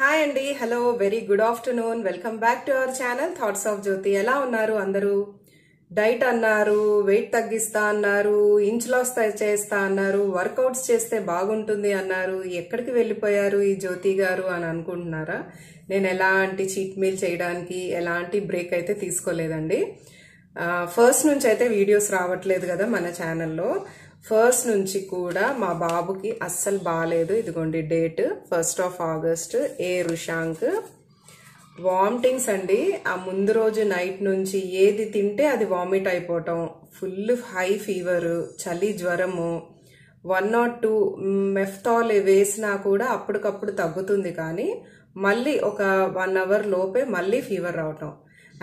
hi అండి hello very good afternoon welcome back to our channel thoughts of Jyothi ఎలా ఉన్నారు అందరూ డైట్ అన్నారు వెయిట్ తగ్గిస్తా అన్నారు ఇంచ్ లాస్ చేస్తా అన్నారు వర్కౌట్స్ చేస్తే బాగుంటుంది అన్నారు ఎక్కడికి వెళ్ళిపోయారు ఈ జ్యోతి గారు అని అనుకుంటున్నారా నేను ఎలాంటి చీట్ మీల్ చేయడానికి ఎలాంటి బ్రేక్ అయితే తీసుకోలేదండి ఫస్ట్ నుంచి అయితే వీడియోస్ రావట్లేదు కదా మన ఛానల్లో ఫస్ట్ నుంచి కూడా మా బాబుకి అస్సలు బాగాలేదు ఇదిగోండి డేట్ ఫస్ట్ ఆఫ్ ఆగస్ట్ ఏ రుషాంక్ వామిటింగ్స్ అండి ఆ ముందు రోజు నైట్ నుంచి ఏది తింటే అది వామిట్ అయిపోవటం ఫుల్ హై ఫీవరు చలి జ్వరము వన్ నాట్ టూ మెఫ్తాల్ వేసినా కూడా అప్పటికప్పుడు తగ్గుతుంది కానీ మళ్ళీ ఒక వన్ అవర్ లోపే మళ్ళీ ఫీవర్ రావటం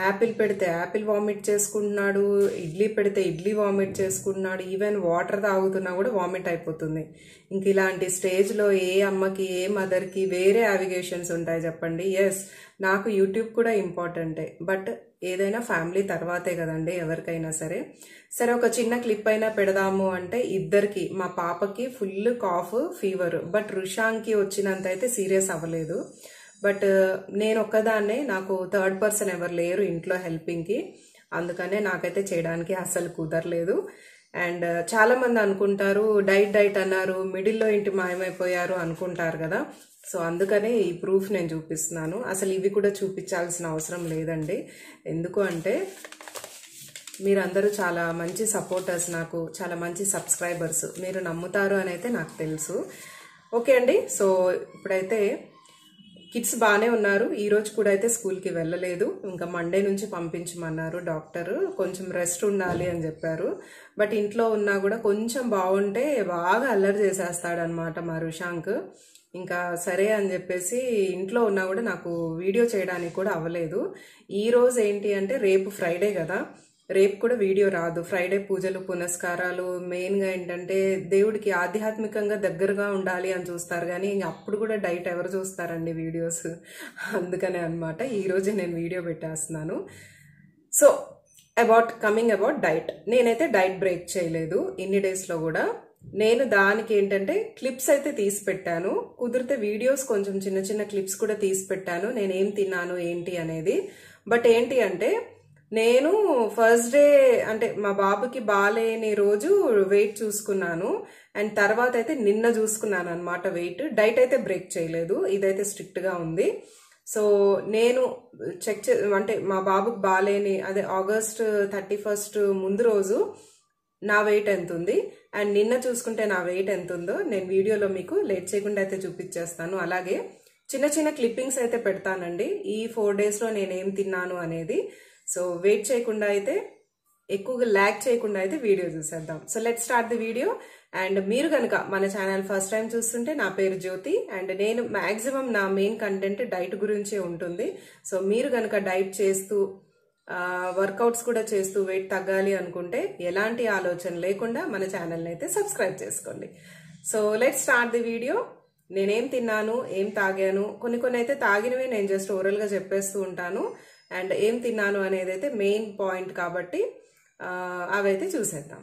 యాపిల్ పెడితే యాపిల్ వామిట్ చేసుకుంటున్నాడు ఇడ్లీ పెడితే ఇడ్లీ వామిట్ చేసుకుంటున్నాడు ఈవెన్ వాటర్ తాగుతున్నా కూడా వామిట్ అయిపోతుంది ఇంక ఇలాంటి స్టేజ్లో ఏ అమ్మకి ఏ మదర్కి వేరే అవిగేషన్స్ ఉంటాయి చెప్పండి ఎస్ నాకు యూట్యూబ్ కూడా ఇంపార్టెంటే బట్ ఏదైనా ఫ్యామిలీ తర్వాతే కదండి ఎవరికైనా సరే సరే ఒక చిన్న క్లిప్ అయినా పెడదాము అంటే ఇద్దరికి మా పాపకి ఫుల్ కాఫ్ ఫీవర్ బట్ రుషాంగ్కి వచ్చినంత అయితే సీరియస్ అవ్వలేదు బట్ నేను ఒక్కదాన్నే నాకు థర్డ్ పర్సన్ ఎవరు లేరు ఇంట్లో హెల్పింగ్కి అందుకనే నాకైతే చేయడానికి అసలు కుదరలేదు అండ్ చాలామంది అనుకుంటారు డైట్ డైట్ అన్నారు మిడిల్లో ఇంటి మాయమైపోయారు అనుకుంటారు కదా సో అందుకనే ఈ ప్రూఫ్ నేను చూపిస్తున్నాను అసలు ఇవి కూడా చూపించాల్సిన అవసరం లేదండి ఎందుకు అంటే మీరందరూ చాలా మంచి సపోర్టర్స్ నాకు చాలా మంచి సబ్స్క్రైబర్స్ మీరు నమ్ముతారు అని అయితే నాకు తెలుసు ఓకే అండి సో ఇప్పుడైతే కిడ్స్ బాగానే ఉన్నారు ఈ రోజు కూడా అయితే స్కూల్కి వెళ్ళలేదు ఇంకా మండే నుంచి పంపించమన్నారు డాక్టర్ కొంచెం రెస్ట్ ఉండాలి అని చెప్పారు బట్ ఇంట్లో ఉన్నా కూడా కొంచెం బాగుంటే బాగా అల్లరి చేసేస్తాడనమాట మా రుషాంక్ ఇంకా సరే అని చెప్పేసి ఇంట్లో ఉన్నా కూడా నాకు వీడియో చేయడానికి కూడా అవ్వలేదు ఈ రోజు ఏంటి అంటే రేపు ఫ్రైడే కదా రేపు కూడా వీడియో రాదు ఫ్రైడే పూజలు పునస్కారాలు మెయిన్గా ఏంటంటే దేవుడికి ఆధ్యాత్మికంగా దగ్గరగా ఉండాలి అని చూస్తారు కానీ అప్పుడు కూడా డైట్ ఎవరు చూస్తారండి వీడియోస్ అందుకనే అనమాట ఈరోజే నేను వీడియో పెట్టేస్తున్నాను so about coming about diet నేనైతే డైట్ బ్రేక్ చేయలేదు ఇన్ని డేస్లో కూడా నేను దానికి ఏంటంటే క్లిప్స్ అయితే తీసి పెట్టాను కుదిరితే వీడియోస్ కొంచెం చిన్న చిన్న క్లిప్స్ కూడా తీసి పెట్టాను నేనేం తిన్నాను ఏంటి అనేది బట్ ఏంటి అంటే నేను ఫస్ట్ డే అంటే మా బాబుకి బాగాలేని రోజు వెయిట్ చూసుకున్నాను అండ్ తర్వాత అయితే నిన్న చూసుకున్నాను అనమాట వెయిట్ డైట్ అయితే బ్రేక్ చేయలేదు ఇదైతే స్ట్రిక్ట్గా ఉంది సో నేను చెక్ చే అంటే మా బాబుకి బాగాలేని అదే ఆగస్ట్ థర్టీ ఫస్ట్ ముందు రోజు నా వెయిట్ ఎంత ఉంది అండ్ నిన్న చూసుకుంటే నా వెయిట్ ఎంత ఉందో నేను వీడియోలో మీకు లేట్ చేయకుండా అయితే చూపించేస్తాను అలాగే చిన్న చిన్న క్లిప్పింగ్స్ అయితే పెడతానండి ఈ ఫోర్ డేస్లో నేనేం తిన్నాను అనేది సో వెయిట్ చేయకుండా అయితే ఎక్కువగా ల్యాక్ చేయకుండా అయితే వీడియో చూసేద్దాం so let start the video and మీరు కనుక మన ఛానల్ ఫస్ట్ టైం చూస్తుంటే నా పేరు జ్యోతి అండ్ నేను మ్యాక్సిమం నా మెయిన్ కంటెంట్ డైట్ గురించే ఉంటుంది సో మీరు కనుక డైట్ చేస్తూ వర్కౌట్స్ కూడా చేస్తూ వెయిట్ తగ్గాలి అనుకుంటే ఎలాంటి ఆలోచన లేకుండా మన ఛానల్ని అయితే సబ్స్క్రైబ్ చేసుకోండి so let start the video నేనేం తిన్నాను ఏం తాగాను కొన్ని కొన్ని అయితే తాగినవి నేను జస్ట్ ఓరల్గా చెప్పేస్తూ ఉంటాను అండ్ ఏం తిన్నాను అనేది అయితే మెయిన్ పాయింట్ కాబట్టి అవైతే చూసేద్దాం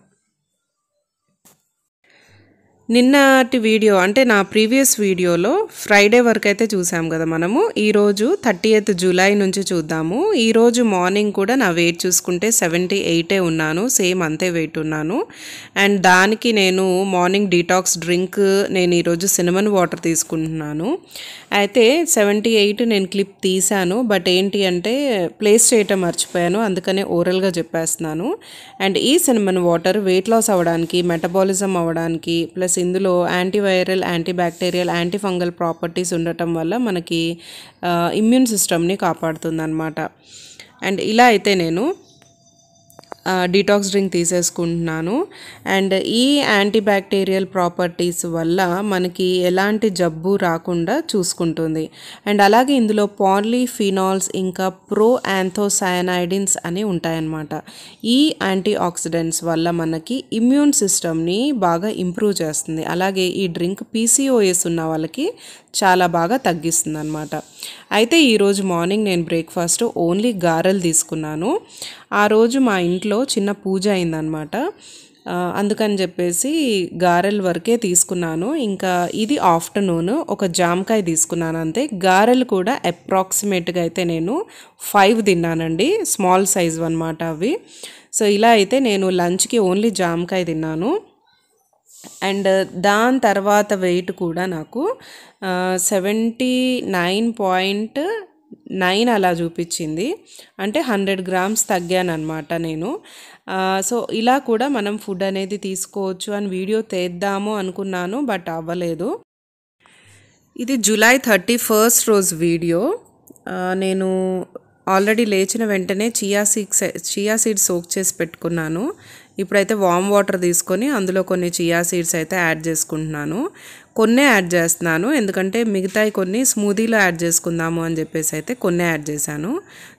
నిన్నటి వీడియో అంటే నా ప్రీవియస్ వీడియోలో ఫ్రైడే వరకు అయితే చూసాం కదా మనము ఈరోజు థర్టీ ఎయిత్ జూలై నుంచి చూద్దాము ఈరోజు మార్నింగ్ కూడా నా వెయిట్ చూసుకుంటే సెవెంటీ ఎయిటే ఉన్నాను సేమ్ అంతే వెయిట్ ఉన్నాను అండ్ దానికి నేను మార్నింగ్ డీటాక్స్ డ్రింక్ నేను ఈరోజు సినిమన్ వాటర్ తీసుకుంటున్నాను అయితే సెవెంటీ ఎయిట్ నేను క్లిప్ తీశాను బట్ ఏంటి అంటే ప్లేస్ చేయటం మర్చిపోయాను అందుకనే ఓరల్గా చెప్పేస్తున్నాను అండ్ ఈ సినిమన్ వాటర్ వెయిట్ లాస్ అవ్వడానికి మెటబాలిజం అవ్వడానికి ప్లస్ ఇందులో యాంటీవైరల్ యాంటీబ్యాక్టీరియల్ యాంటీఫంగల్ ప్రాపర్టీస్ ఉండటం వల్ల మనకి ఇమ్యూన్ సిస్టమ్ని కాపాడుతుంది అనమాట అండ్ ఇలా అయితే నేను డీటాక్స్ డ్రింక్ తీసేసుకుంటున్నాను అండ్ ఈ యాంటీ బ్యాక్టీరియల్ ప్రాపర్టీస్ వల్ల మనకి ఎలాంటి జబ్బు రాకుండా చూసుకుంటుంది అండ్ అలాగే ఇందులో ఫినాల్స్ ఇంకా ప్రో యాంథోసయనైడిన్స్ అని ఉంటాయన్నమాట ఈ యాంటీ ఆక్సిడెంట్స్ వల్ల మనకి ఇమ్యూన్ సిస్టమ్ని బాగా ఇంప్రూవ్ చేస్తుంది అలాగే ఈ డ్రింక్ పీసీఓఎస్ ఉన్న వాళ్ళకి చాలా బాగా తగ్గిస్తుంది అనమాట అయితే ఈరోజు మార్నింగ్ నేను బ్రేక్ఫాస్ట్ ఓన్లీ గారెలు తీసుకున్నాను ఆ రోజు మా ఇంట్లో చిన్న పూజ అయిందనమాట అందుకని చెప్పేసి గారెల వరకే తీసుకున్నాను ఇంకా ఇది ఆఫ్టర్నూన్ ఒక జామకాయ తీసుకున్నాను అంతే గారెలు కూడా అప్రాక్సిమేట్గా అయితే నేను ఫైవ్ తిన్నానండి స్మాల్ సైజు అనమాట అవి సో ఇలా అయితే నేను లంచ్కి ఓన్లీ జామకాయ తిన్నాను అండ్ దాని తర్వాత వెయిట్ కూడా నాకు సెవెంటీ నైన్ పాయింట్ నైన్ అలా చూపించింది అంటే హండ్రెడ్ గ్రామ్స్ తగ్గాను అనమాట నేను సో ఇలా కూడా మనం ఫుడ్ అనేది తీసుకోవచ్చు అని వీడియో తెద్దాము అనుకున్నాను బట్ అవ్వలేదు ఇది జూలై థర్టీ ఫస్ట్ రోజు వీడియో నేను ఆల్రెడీ లేచిన వెంటనే chia seeds chia seeds soak చేసి పెట్టుకున్నాను ఇప్పుడైతే వామ్ వాటర్ తీసుకొని అందులో కొన్ని చియా సీడ్స్ అయితే యాడ్ చేసుకుంటున్నాను కొన్నే యాడ్ చేస్తున్నాను ఎందుకంటే మిగతాయి కొన్ని స్మూదీలో యాడ్ చేసుకుందాము అని చెప్పేసి అయితే కొన్నే యాడ్ చేశాను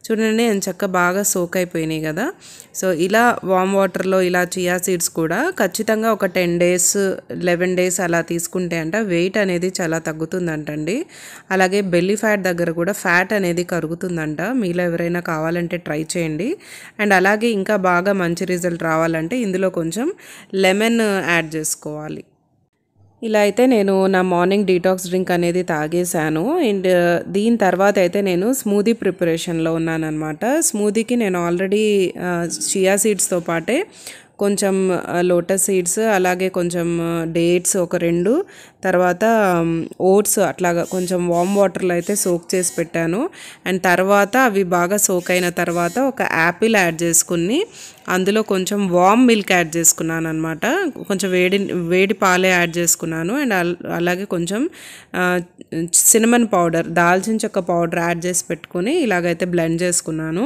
చూడండి నేను చక్క బాగా సోక్ అయిపోయినాయి కదా సో ఇలా వామ్ వాటర్లో ఇలా చియా సీడ్స్ కూడా ఖచ్చితంగా ఒక టెన్ డేస్ లెవెన్ డేస్ అలా తీసుకుంటే అంట వెయిట్ అనేది చాలా తగ్గుతుందంటండి అలాగే బెల్లీ ఫ్యాట్ దగ్గర కూడా ఫ్యాట్ అనేది కరుగుతుందంట మీలో ఎవరైనా కావాలంటే ట్రై చేయండి అండ్ అలాగే ఇంకా బాగా మంచి రిజల్ట్ రావాలంటే ఇందులో కొంచెం లెమన్ యాడ్ చేసుకోవాలి ఇలా అయితే నేను నా మార్నింగ్ డీటాక్స్ డ్రింక్ అనేది తాగేశాను అండ్ uh, దీని తర్వాత అయితే నేను స్మూదీ ప్రిపరేషన్లో ఉన్నానన్నమాట స్మూదీకి నేను ఆల్రెడీ చియా uh, సీడ్స్తో పాటే కొంచెం లోటస్ సీడ్స్ అలాగే కొంచెం డేట్స్ ఒక రెండు తర్వాత ఓట్స్ అట్లాగా కొంచెం వామ్ వాటర్లో అయితే సోక్ చేసి పెట్టాను అండ్ తర్వాత అవి బాగా సోక్ అయిన తర్వాత ఒక యాపిల్ యాడ్ చేసుకుని అందులో కొంచెం వామ్ మిల్క్ యాడ్ చేసుకున్నాను అనమాట కొంచెం వేడి వేడి పాలే యాడ్ చేసుకున్నాను అండ్ అలాగే కొంచెం సినమన్ పౌడర్ దాల్చిన చెక్క పౌడర్ యాడ్ చేసి పెట్టుకొని ఇలాగైతే బ్లెండ్ చేసుకున్నాను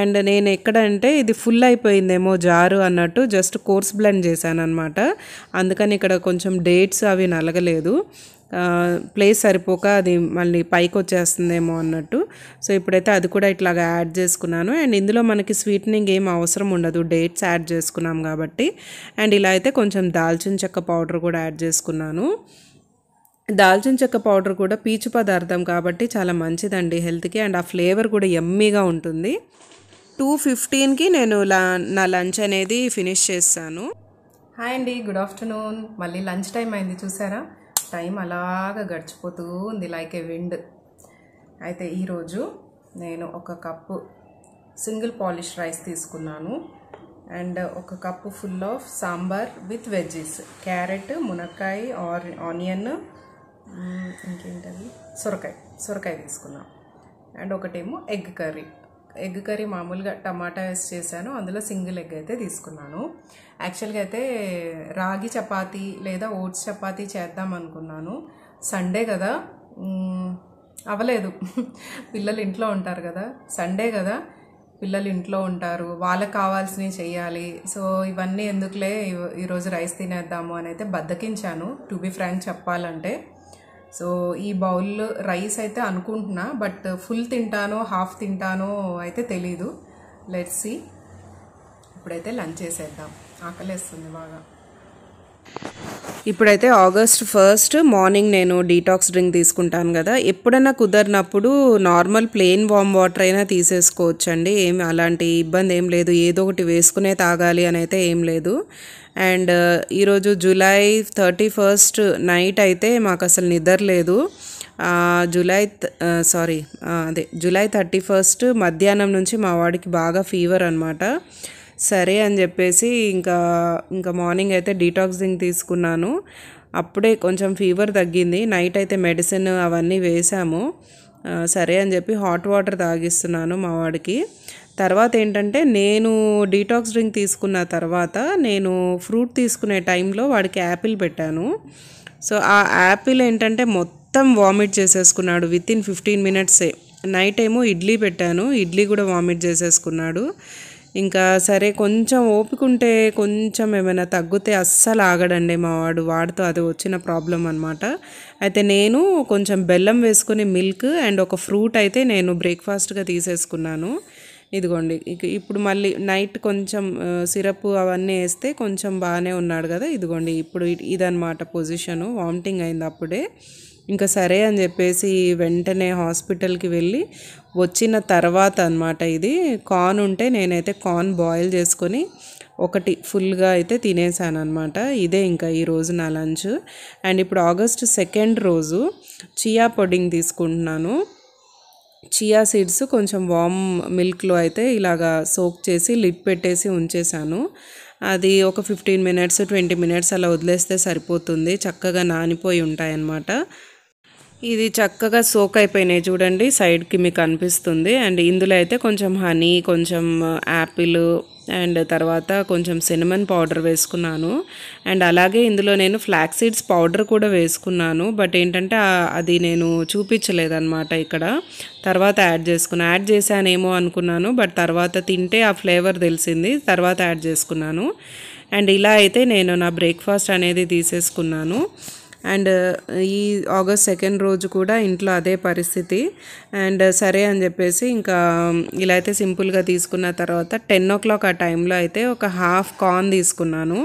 అండ్ నేను ఎక్కడంటే ఇది ఫుల్ అయిపోయిందేమో జారు అన్నట్టు జస్ట్ కోర్స్ బ్లెండ్ చేశాను అనమాట అందుకని ఇక్కడ కొంచెం డేట్స్ అవి నలగలేదు ప్లేస్ సరిపోక అది మళ్ళీ పైకి వచ్చేస్తుందేమో అన్నట్టు సో ఇప్పుడైతే అది కూడా ఇట్లాగా యాడ్ చేసుకున్నాను అండ్ ఇందులో మనకి స్వీట్నింగ్ ఏం అవసరం ఉండదు డేట్స్ యాడ్ చేసుకున్నాం కాబట్టి అండ్ ఇలా అయితే కొంచెం దాల్చిన చెక్క పౌడర్ కూడా యాడ్ చేసుకున్నాను దాల్చిన చెక్క పౌడర్ కూడా పీచు పదార్థం కాబట్టి చాలా మంచిదండి హెల్త్కి అండ్ ఆ ఫ్లేవర్ కూడా ఎమ్మీగా ఉంటుంది టూ ఫిఫ్టీన్కి నేను నా లంచ్ అనేది ఫినిష్ చేస్తాను హాయ్ అండి గుడ్ ఆఫ్టర్నూన్ మళ్ళీ లంచ్ టైం అయింది చూసారా టైం అలాగ గడిచిపోతూ ఉంది లైక్ ఏ విండ్ అయితే ఈరోజు నేను ఒక కప్పు సింగిల్ పాలిష్ రైస్ తీసుకున్నాను అండ్ ఒక cup full of sambar with veggies carrot మునక్కాయ ఆర్ ఆనియన్ ఇంకేంటది సొరకాయ సొరకాయ తీసుకున్నాం అండ్ ఒకటేమో ఎగ్ కర్రీ ఎగ్ కర్రీ మామూలుగా టమాటా వేసి చేశాను అందులో సింగిల్ ఎగ్ అయితే తీసుకున్నాను యాక్చువల్గా అయితే రాగి చపాతీ లేదా ఓట్స్ చపాతీ చేద్దాం అనుకున్నాను సండే కదా అవ్వలేదు పిల్లలు ఇంట్లో ఉంటారు కదా సండే కదా పిల్లలు ఇంట్లో ఉంటారు వాళ్ళకి కావాల్సినవి చేయాలి సో ఇవన్నీ ఎందుకులే ఈరోజు రైస్ తినేద్దాము అని అయితే బద్దకించాను టు బి ఫ్రాంక్ చెప్పాలంటే సో ఈ బౌల్ రైస్ అయితే అనుకుంటున్నా బట్ ఫుల్ తింటానో హాఫ్ తింటానో అయితే తెలీదు లెట్సీ ఇప్పుడైతే లంచ్ చేసేద్దాం ఆకలేస్తుంది బాగా ఇప్పుడైతే ఆగస్ట్ ఫస్ట్ మార్నింగ్ నేను డీటాక్స్ డ్రింక్ తీసుకుంటాను కదా ఎప్పుడైనా కుదరినప్పుడు నార్మల్ ప్లెయిన్ వామ్ వాటర్ అయినా తీసేసుకోవచ్చండి ఏమి అలాంటి ఇబ్బంది ఏం లేదు ఏదో ఒకటి వేసుకునే తాగాలి అని అయితే ఏం లేదు అండ్ ఈరోజు జూలై థర్టీ ఫస్ట్ నైట్ అయితే మాకు అసలు నిద్ర లేదు జూలై సారీ అదే జూలై థర్టీ ఫస్ట్ మధ్యాహ్నం నుంచి మా వాడికి బాగా ఫీవర్ అనమాట సరే అని చెప్పేసి ఇంకా ఇంకా మార్నింగ్ అయితే డీటాక్సింగ్ తీసుకున్నాను అప్పుడే కొంచెం ఫీవర్ తగ్గింది నైట్ అయితే మెడిసిన్ అవన్నీ వేసాము సరే అని చెప్పి హాట్ వాటర్ తాగిస్తున్నాను మా వాడికి తర్వాత ఏంటంటే నేను డీటాక్స్ డ్రింక్ తీసుకున్న తర్వాత నేను ఫ్రూట్ తీసుకునే టైంలో వాడికి యాపిల్ పెట్టాను సో ఆ యాపిల్ ఏంటంటే మొత్తం వామిట్ చేసేసుకున్నాడు విత్ ఇన్ ఫిఫ్టీన్ మినిట్సే నైట్ ఏమో ఇడ్లీ పెట్టాను ఇడ్లీ కూడా వామిట్ చేసేసుకున్నాడు ఇంకా సరే కొంచెం ఓపికంటే కొంచెం ఏమైనా తగ్గితే అస్సలు ఆగడండి మా వాడు వాడితో అది వచ్చిన ప్రాబ్లం అనమాట అయితే నేను కొంచెం బెల్లం వేసుకుని మిల్క్ అండ్ ఒక ఫ్రూట్ అయితే నేను బ్రేక్ఫాస్ట్గా తీసేసుకున్నాను ఇదిగోండి ఇక ఇప్పుడు మళ్ళీ నైట్ కొంచెం సిరప్ అవన్నీ వేస్తే కొంచెం బాగానే ఉన్నాడు కదా ఇదిగోండి ఇప్పుడు ఇదనమాట పొజిషను వామిటింగ్ అయింది అప్పుడే ఇంకా సరే అని చెప్పేసి వెంటనే హాస్పిటల్కి వెళ్ళి వచ్చిన తర్వాత అనమాట ఇది కార్న్ ఉంటే నేనైతే కార్న్ బాయిల్ చేసుకొని ఒకటి ఫుల్గా అయితే తినేసాను అనమాట ఇదే ఇంకా ఈరోజు నా లంచ్ అండ్ ఇప్పుడు ఆగస్ట్ సెకండ్ రోజు చియా పొడింగ్ తీసుకుంటున్నాను చియా సీడ్స్ కొంచెం వామ్ మిల్క్లో అయితే ఇలాగా సోక్ చేసి లిడ్ పెట్టేసి ఉంచేసాను అది ఒక ఫిఫ్టీన్ మినిట్స్ ట్వంటీ మినిట్స్ అలా వదిలేస్తే సరిపోతుంది చక్కగా నానిపోయి ఉంటాయన్నమాట ఇది చక్కగా సోక్ అయిపోయినాయి చూడండి సైడ్కి మీకు అనిపిస్తుంది అండ్ ఇందులో అయితే కొంచెం హనీ కొంచెం యాపిల్ అండ్ తర్వాత కొంచెం సినిమన్ పౌడర్ వేసుకున్నాను అండ్ అలాగే ఇందులో నేను ఫ్లాక్ సీడ్స్ పౌడర్ కూడా వేసుకున్నాను బట్ ఏంటంటే అది నేను చూపించలేదన్నమాట ఇక్కడ తర్వాత యాడ్ చేసుకున్నాను యాడ్ చేశానేమో అనుకున్నాను బట్ తర్వాత తింటే ఆ ఫ్లేవర్ తెలిసింది తర్వాత యాడ్ చేసుకున్నాను అండ్ ఇలా అయితే నేను నా బ్రేక్ఫాస్ట్ అనేది తీసేసుకున్నాను అండ్ ఈ ఆగస్ట్ సెకండ్ రోజు కూడా ఇంట్లో అదే పరిస్థితి అండ్ సరే అని చెప్పేసి ఇంకా ఇలా అయితే సింపుల్గా తీసుకున్న తర్వాత టెన్ ఓ క్లాక్ ఆ టైంలో అయితే ఒక హాఫ్ కార్న్ తీసుకున్నాను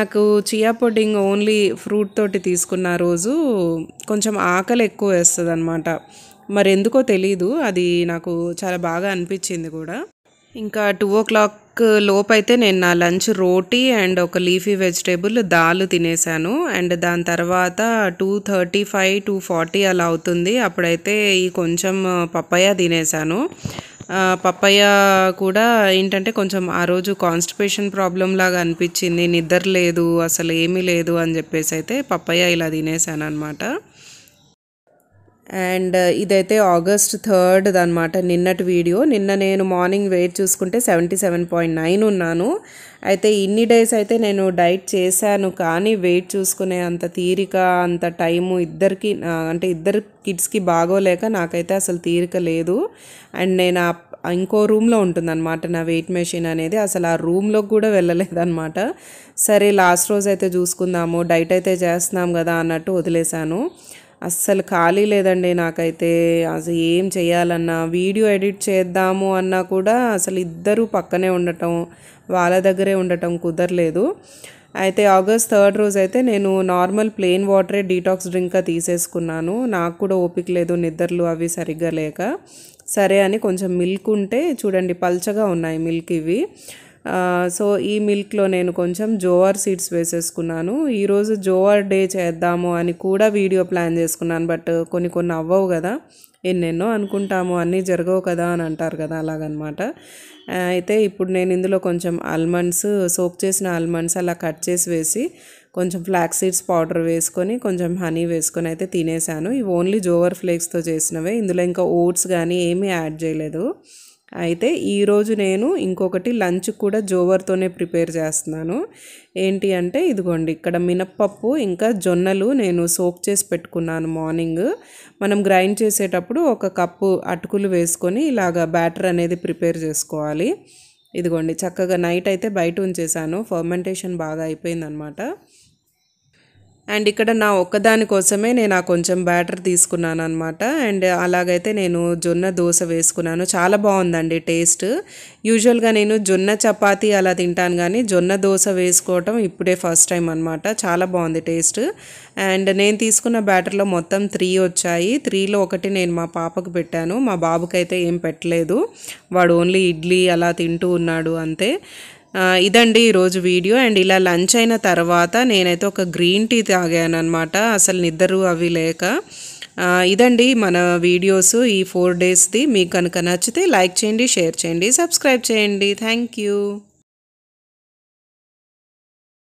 నాకు చియా పుడ్డింగ్ ఓన్లీ ఫ్రూట్ తోటి తీసుకున్న రోజు కొంచెం ఆకలి ఎక్కువ వేస్తుంది అనమాట మరి ఎందుకో తెలీదు అది నాకు చాలా బాగా అనిపించింది కూడా ఇంకా టూ ఓ క్లాక్ వర్క్ అయితే నేను నా లంచ్ రోటీ అండ్ ఒక లీఫీ వెజిటేబుల్ దాల్ తినేసాను అండ్ దాని తర్వాత two thirty five two forty అలా అవుతుంది అప్పుడైతే ఈ కొంచెం పప్పయ్య తినేసాను పప్పయ్య కూడా ఏంటంటే కొంచెం ఆ రోజు కాన్స్టిపేషన్ ప్రాబ్లం లాగా అనిపించింది నిద్ర లేదు అసలు ఏమీ లేదు అని చెప్పేసి అయితే పప్పయ్య ఇలా తినేసాను అనమాట అండ్ ఇదైతే ఆగస్ట్ థర్డ్ అనమాట నిన్నటి వీడియో నిన్న నేను మార్నింగ్ వెయిట్ చూసుకుంటే సెవెంటీ సెవెన్ పాయింట్ నైన్ ఉన్నాను అయితే ఇన్ని డేస్ అయితే నేను డైట్ చేశాను కానీ వెయిట్ చూసుకునే అంత తీరిక అంత టైము ఇద్దరికి అంటే ఇద్దరు కిడ్స్కి బాగోలేక నాకైతే అసలు తీరిక లేదు అండ్ నేను ఇంకో రూమ్లో ఉంటుందన్నమాట నా వెయిట్ మెషిన్ అనేది అసలు ఆ రూమ్లోకి కూడా వెళ్ళలేదన్నమాట సరే లాస్ట్ రోజు అయితే చూసుకుందాము డైట్ అయితే చేస్తున్నాం కదా అన్నట్టు వదిలేశాను అస్సలు ఖాళీ లేదండి నాకైతే అసలు ఏం చేయాలన్నా వీడియో ఎడిట్ చేద్దాము అన్నా కూడా అసలు ఇద్దరు పక్కనే ఉండటం వాళ్ళ దగ్గరే ఉండటం కుదరలేదు అయితే ఆగస్ట్ థర్డ్ రోజు అయితే నేను నార్మల్ ప్లెయిన్ వాటరే డీటాక్స్ డ్రింక్ తీసేసుకున్నాను నాకు కూడా ఓపిక లేదు నిద్రలు అవి సరిగ్గా లేక సరే అని కొంచెం మిల్క్ ఉంటే చూడండి పల్చగా ఉన్నాయి మిల్క్ ఇవి సో ఈ మిల్క్లో నేను కొంచెం జోవార్ సీడ్స్ వేసేసుకున్నాను ఈరోజు జోవార్ డే చేద్దాము అని కూడా వీడియో ప్లాన్ చేసుకున్నాను బట్ కొన్ని కొన్ని అవ్వవు కదా ఎన్నెన్నో అనుకుంటాము అన్నీ జరగవు కదా అని అంటారు కదా అలాగనమాట అయితే ఇప్పుడు నేను ఇందులో కొంచెం ఆల్మండ్స్ సోక్ చేసిన ఆల్మండ్స్ అలా కట్ చేసి వేసి కొంచెం ఫ్లాక్ సీడ్స్ పౌడర్ వేసుకొని కొంచెం హనీ వేసుకొని అయితే తినేసాను ఇవి ఓన్లీ జోవర్ ఫ్లేక్స్తో చేసినవే ఇందులో ఇంకా ఓట్స్ కానీ ఏమీ యాడ్ చేయలేదు అయితే ఈరోజు నేను ఇంకొకటి లంచ్ కూడా జోవర్తోనే ప్రిపేర్ చేస్తున్నాను ఏంటి అంటే ఇదిగోండి ఇక్కడ మినప్పప్పు ఇంకా జొన్నలు నేను సోప్ చేసి పెట్టుకున్నాను మార్నింగ్ మనం గ్రైండ్ చేసేటప్పుడు ఒక కప్పు అటుకులు వేసుకొని ఇలాగ బ్యాటర్ అనేది ప్రిపేర్ చేసుకోవాలి ఇదిగోండి చక్కగా నైట్ అయితే బయట ఉంచేసాను ఫర్మెంటేషన్ బాగా అయిపోయిందనమాట అండ్ ఇక్కడ నా ఒక్కదాని కోసమే నేను ఆ కొంచెం బ్యాటర్ తీసుకున్నాను అనమాట అండ్ అలాగైతే నేను జొన్న దోశ వేసుకున్నాను చాలా బాగుందండి టేస్ట్ యూజువల్గా నేను జొన్న చపాతి అలా తింటాను కానీ జొన్న దోశ వేసుకోవటం ఇప్పుడే ఫస్ట్ టైం అనమాట చాలా బాగుంది టేస్ట్ అండ్ నేను తీసుకున్న బ్యాటర్లో మొత్తం త్రీ వచ్చాయి త్రీలో ఒకటి నేను మా పాపకు పెట్టాను మా బాబుకైతే ఏం పెట్టలేదు వాడు ఓన్లీ ఇడ్లీ అలా తింటూ ఉన్నాడు అంతే ఇదండి ఈరోజు వీడియో అండ్ ఇలా లంచ్ అయిన తర్వాత నేనైతే ఒక గ్రీన్ టీ తాగాను అనమాట అసలు నిద్దరు అవి లేక ఇదండి మన వీడియోస్ ఈ ఫోర్ డేస్ది మీకు కనుక నచ్చితే లైక్ చేయండి షేర్ చేయండి సబ్స్క్రైబ్ చేయండి థ్యాంక్